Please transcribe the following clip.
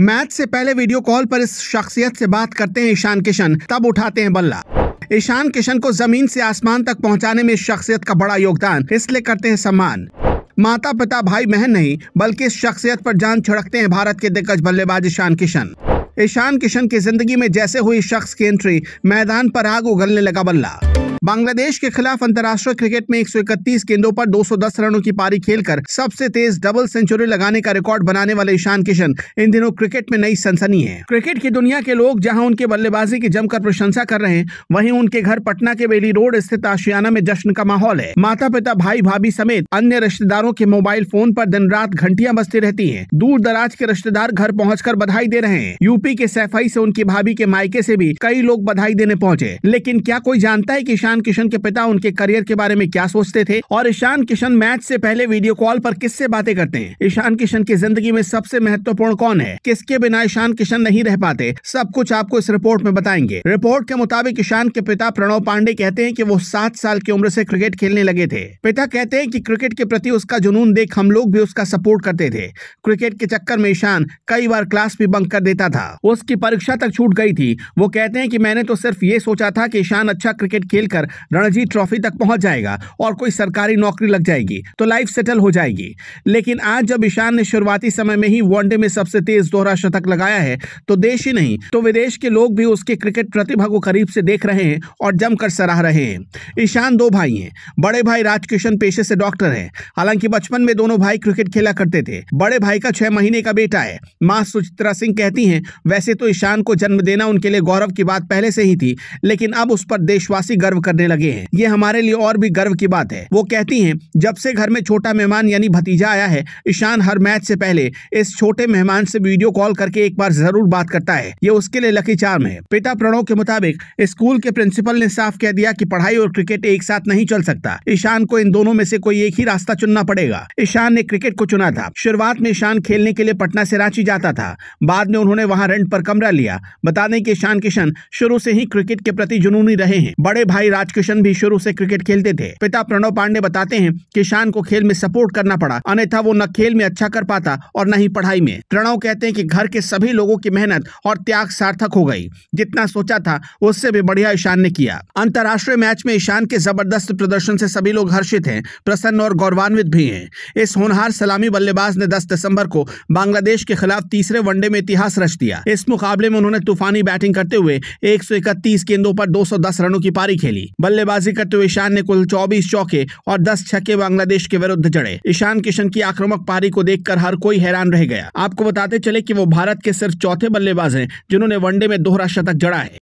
match से पहले video call पर इस शख्सियत से बात करते हैं ईशान किशन तब उठाते हैं बल्ला ईशान किशन को जमीन से आसमान तक पहुंचाने में इस शख्सियत का बड़ा योगदान इसलिए करते हैं सम्मान माता पिता भाई बहन नहीं बल्कि इस शख्सियत पर जान छिड़कते हैं भारत के दिग्गज बल्लेबाज ईशान किशन ईशान किशन की जिंदगी में जैसे हुई शख्स की एंट्री मैदान पर आग उगलने लगा बल्ला बांग्लादेश के खिलाफ अंतर्राष्ट्रीय क्रिकेट में एक गेंदों पर 210 रनों की पारी खेलकर सबसे तेज डबल सेंचुरी लगाने का रिकॉर्ड बनाने वाले ईशान किशन इन दिनों क्रिकेट में नई सनसनी है क्रिकेट की दुनिया के लोग जहां उनके बल्लेबाजी की जमकर प्रशंसा कर रहे हैं वहीं उनके घर पटना के बेली रोड स्थित आशियाना में जश्न का माहौल है माता पिता भाई भाभी समेत अन्य रिश्तेदारों के मोबाइल फोन पर दिन रात घंटियां बजती रहती हैं दूर दराज के रिश्तेदार घर पहुंचकर बधाई दे रहे हैं यूपी के सैफाई से उनकी भाभी के मायके से भी कई लोग बधाई देने पहुंचे लेकिन क्या कोई जानता है कि ईशान ईशान किशन के पिता उनके करियर के बारे में क्या सोचते थे और ईशान किशन मैच से पहले वीडियो कॉल पर किससे बातें करते हैं ईशान किशन की जिंदगी में सबसे महत्वपूर्ण कौन है किसके बिना ईशान किशन नहीं रह पाते सब कुछ आपको इस रिपोर्ट में बताएंगे रिपोर्ट के मुताबिक ईशान के पिता प्रणव पांडे कहते हैं की वो सात साल की उम्र ऐसी क्रिकेट खेलने लगे थे पिता कहते हैं की क्रिकेट के प्रति उसका जुनून देख हम लोग भी उसका सपोर्ट करते थे क्रिकेट के चक्कर में ईशान कई बार क्लास भी बंक कर देता था उसकी परीक्षा तक छूट गई थी वो कहते हैं कि मैंने तो सिर्फ ये सोचा था कि ईशान अच्छा क्रिकेट खेलकर कर रणजी ट्रॉफी तक पहुंच जाएगा और कोई सरकारी नौकरी लग जाएगी तो लाइफ सेटल हो जाएगी लेकिन आज जब ईशान ने शुरुआती समय में ही वनडे में सबसे तेज दोहरा शतक लगाया है तो देश ही नहीं तो विदेश के लोग भी उसके क्रिकेट प्रतिभा को करीब से देख रहे हैं और जमकर सराह रहे हैं ईशान दो भाई हैं बड़े भाई राजकिशन पेशे से डॉक्टर हैं हालांकि बचपन में दोनों भाई क्रिकेट खेला करते थे बड़े भाई का छह महीने का बेटा है माँ सुचित्रा सिंह कहती हैं वैसे तो ईशान को जन्म देना उनके लिए गौरव की बात पहले से ही थी लेकिन अब उस पर देशवासी गर्व कर करने लगे हैं ये हमारे लिए और भी गर्व की बात है वो कहती हैं जब से घर में छोटा मेहमान यानी भतीजा आया है ईशान हर मैच से पहले इस छोटे मेहमान से वीडियो कॉल करके एक बार जरूर बात करता है ये उसके लिए लकी चार्म है पिता प्रणव के मुताबिक स्कूल के प्रिंसिपल ने साफ कह दिया की पढ़ाई और क्रिकेट एक साथ नहीं चल सकता ईशान को इन दोनों में से कोई एक ही रास्ता चुनना पड़ेगा ईशान ने क्रिकेट को चुना था शुरुआत में ईशान खेलने के लिए पटना से रांची जाता था बाद में उन्होंने वहां रेंट पर कमरा लिया बता दें कि ईशान किशन शुरू से ही क्रिकेट के प्रति जुनूनी रहे हैं बड़े भाई राज राजकिशन किशन भी शुरू से क्रिकेट खेलते थे पिता प्रणव पांडे बताते हैं शान को खेल में सपोर्ट करना पड़ा अन्यथा वो न खेल में अच्छा कर पाता और न ही पढ़ाई में प्रणव कहते हैं कि घर के सभी लोगों की मेहनत और त्याग सार्थक हो गई जितना सोचा था उससे भी बढ़िया ईशान ने किया अंतर्राष्ट्रीय मैच में ईशान के जबरदस्त प्रदर्शन से सभी लोग हर्षित हैं प्रसन्न और गौरवान्वित भी हैं इस होनहार सलामी बल्लेबाज ने 10 दिसंबर को बांग्लादेश के खिलाफ तीसरे वनडे में इतिहास रच दिया इस मुकाबले में उन्होंने तूफानी बैटिंग करते हुए एक गेंदों पर दो रनों की पारी खेली ली बल्लेबाजी करते हुए ईशान ने कुल चौबीस चौके और दस छक्के बांग्लादेश के विरुद्ध जड़े ईशान किशन की आक्रामक पारी को देखकर हर कोई हैरान रह गया आपको बताते चले की वो भारत के सिर्फ चौथे बल्लेबाज हैं जिन्होंने वनडे में दोहरा शतक जड़ा है